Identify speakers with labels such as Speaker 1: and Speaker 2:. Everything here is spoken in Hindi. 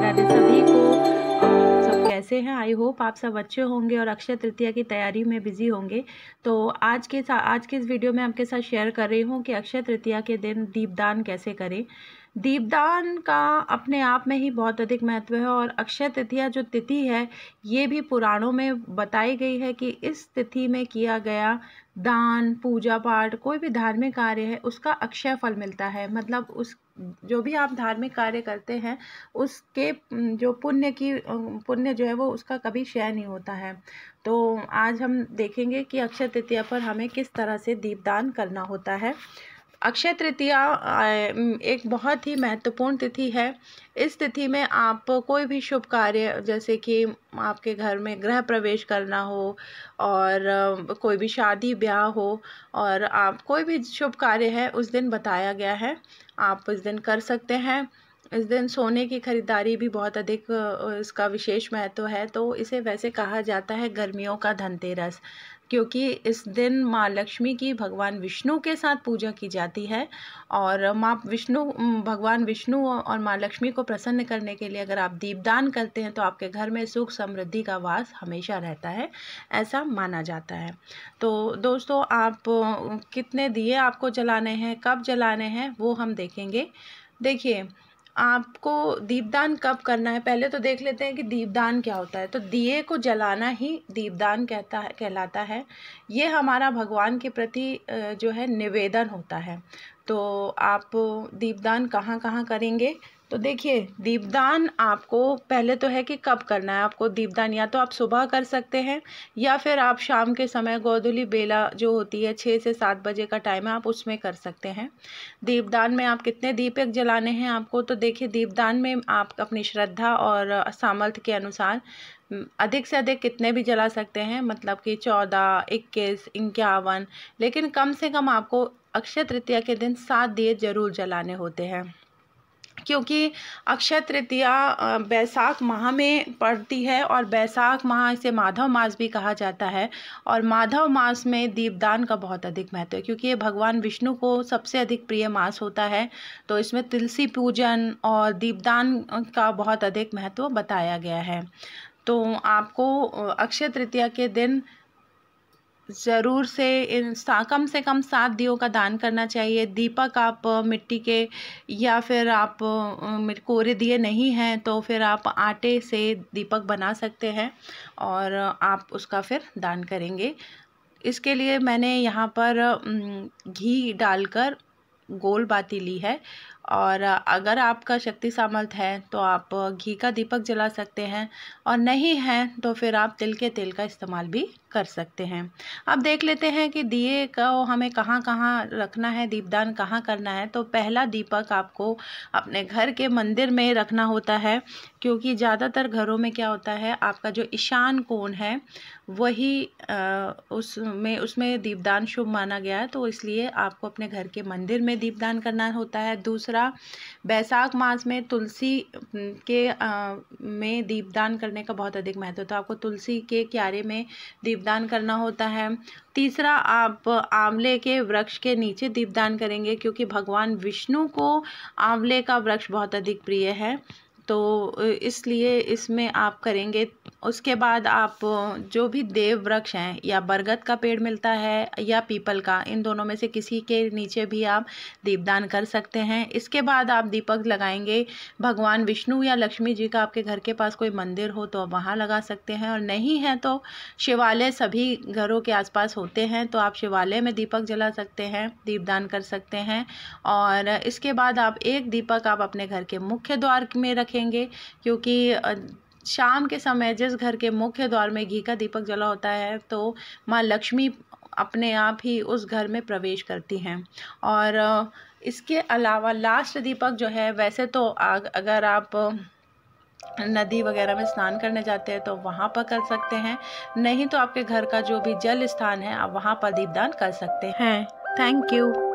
Speaker 1: राधे राधे सभी को सब कैसे हैं आई होप आप सब अच्छे होंगे और अक्षय तृतीया की तैयारी में बिजी होंगे तो आज के आज के इस वीडियो में आपके साथ शेयर कर रही हूँ कि अक्षय तृतीया के दिन दीपदान कैसे करें दीपदान का अपने आप में ही बहुत अधिक महत्व है और अक्षय तृतीया जो तिथि है ये भी पुराणों में बताई गई है कि इस तिथि में किया गया दान पूजा पाठ कोई भी धार्मिक कार्य है उसका अक्षय फल मिलता है मतलब उस जो भी आप धार्मिक कार्य करते हैं उसके जो पुण्य की पुण्य जो है वो उसका कभी क्षय नहीं होता है तो आज हम देखेंगे कि अक्षय तृतीया पर हमें किस तरह से दीपदान करना होता है अक्षय तृतीया एक बहुत ही महत्वपूर्ण तिथि है इस तिथि में आप कोई भी शुभ कार्य जैसे कि आपके घर में गृह प्रवेश करना हो और कोई भी शादी ब्याह हो और आप कोई भी शुभ कार्य है उस दिन बताया गया है आप उस दिन कर सकते हैं इस दिन सोने की खरीदारी भी बहुत अधिक इसका विशेष महत्व है तो इसे वैसे कहा जाता है गर्मियों का धनतेरस क्योंकि इस दिन माँ लक्ष्मी की भगवान विष्णु के साथ पूजा की जाती है और माँ विष्णु भगवान विष्णु और माँ लक्ष्मी को प्रसन्न करने के लिए अगर आप दीपदान करते हैं तो आपके घर में सुख समृद्धि का वास हमेशा रहता है ऐसा माना जाता है तो दोस्तों आप कितने दिए आपको जलाने हैं कब जलाने हैं वो हम देखेंगे देखिए आपको दीपदान कब करना है पहले तो देख लेते हैं कि दीपदान क्या होता है तो दिए को जलाना ही दीपदान कहता है कहलाता है ये हमारा भगवान के प्रति जो है निवेदन होता है तो आप दीपदान कहाँ कहाँ करेंगे तो देखिए दीपदान आपको पहले तो है कि कब करना है आपको दीपदान या तो आप सुबह कर सकते हैं या फिर आप शाम के समय गोधुली बेला जो होती है छः से सात बजे का टाइम है आप उसमें कर सकते हैं दीपदान में आप कितने दीपक जलाने हैं आपको तो देखिए दीपदान में आप अपनी श्रद्धा और सामर्थ्य के अनुसार अधिक से अधिक कितने भी जला सकते हैं मतलब कि चौदह इक्कीस इक्यावन लेकिन कम से कम आपको अक्षय तृतीया के दिन सात दिए जरूर जलाने होते हैं क्योंकि अक्षय तृतीया बैसाख माह में पड़ती है और बैसाख माह इसे माधव मास भी कहा जाता है और माधव मास में दीपदान का बहुत अधिक महत्व है क्योंकि ये भगवान विष्णु को सबसे अधिक प्रिय मास होता है तो इसमें तुलसी पूजन और दीपदान का बहुत अधिक महत्व बताया गया है तो आपको अक्षय तृतीया के दिन ज़रूर से इन सा कम से कम सात दियों का दान करना चाहिए दीपक आप मिट्टी के या फिर आप कोरे दिए नहीं हैं तो फिर आप आटे से दीपक बना सकते हैं और आप उसका फिर दान करेंगे इसके लिए मैंने यहाँ पर घी डालकर गोल बाती ली है और अगर आपका शक्ति सामर्थ है तो आप घी का दीपक जला सकते हैं और नहीं है तो फिर आप तिल के तेल का इस्तेमाल भी कर सकते हैं अब देख लेते हैं कि दिए को हमें कहाँ कहाँ रखना है दीपदान कहाँ करना है तो पहला दीपक आपको अपने घर के मंदिर में रखना होता है क्योंकि ज़्यादातर घरों में क्या होता है आपका जो ईशान कोण है वही उसमें उसमें दीपदान शुभ माना गया है तो इसलिए आपको अपने घर के मंदिर में दीपदान करना होता है दूसरा दूसरा बैसाख मास में तुलसी के आ, में दीपदान करने का बहुत अधिक महत्व तो आपको तुलसी के क्यारे में दीपदान करना होता है तीसरा आप आंवले के वृक्ष के नीचे दीपदान करेंगे क्योंकि भगवान विष्णु को आंवले का वृक्ष बहुत अधिक प्रिय है तो इसलिए इसमें आप करेंगे उसके बाद आप जो भी देव वृक्ष हैं या बरगद का पेड़ मिलता है या पीपल का इन दोनों में से किसी के नीचे भी आप दीपदान कर सकते हैं इसके बाद आप दीपक लगाएंगे भगवान विष्णु या लक्ष्मी जी का आपके घर के पास कोई मंदिर हो तो आप वहाँ लगा सकते हैं और नहीं है तो शिवालय सभी घरों के आसपास होते हैं तो आप शिवालय में दीपक जला सकते हैं दीपदान कर सकते हैं और इसके बाद आप एक दीपक आप अपने घर के मुख्य द्वार में रखें रखेंगे क्योंकि शाम के समय जिस घर के मुख्य द्वार में घी का दीपक जला होता है तो माँ लक्ष्मी अपने आप ही उस घर में प्रवेश करती हैं और इसके अलावा लास्ट दीपक जो है वैसे तो आग अगर आप नदी वगैरह में स्नान करने जाते हैं तो वहाँ पर कर सकते हैं नहीं तो आपके घर का जो भी जल स्थान है आप वहाँ पर दीपदान कर सकते हैं थैंक यू